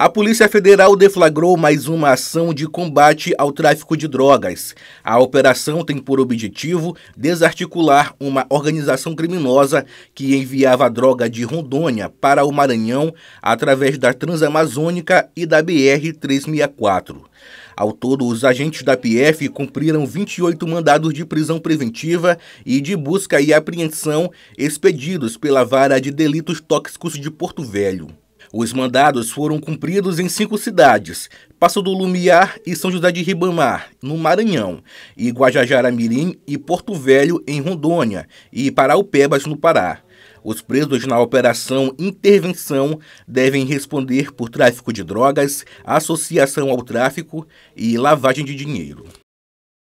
A Polícia Federal deflagrou mais uma ação de combate ao tráfico de drogas. A operação tem por objetivo desarticular uma organização criminosa que enviava droga de Rondônia para o Maranhão através da Transamazônica e da BR-364. Ao todo, os agentes da PF cumpriram 28 mandados de prisão preventiva e de busca e apreensão expedidos pela Vara de Delitos Tóxicos de Porto Velho. Os mandados foram cumpridos em cinco cidades: Passo do Lumiar e São José de Ribamar, no Maranhão, e Guajajara Mirim e Porto Velho, em Rondônia, e Paraupebas, no Pará. Os presos na operação Intervenção devem responder por tráfico de drogas, associação ao tráfico e lavagem de dinheiro.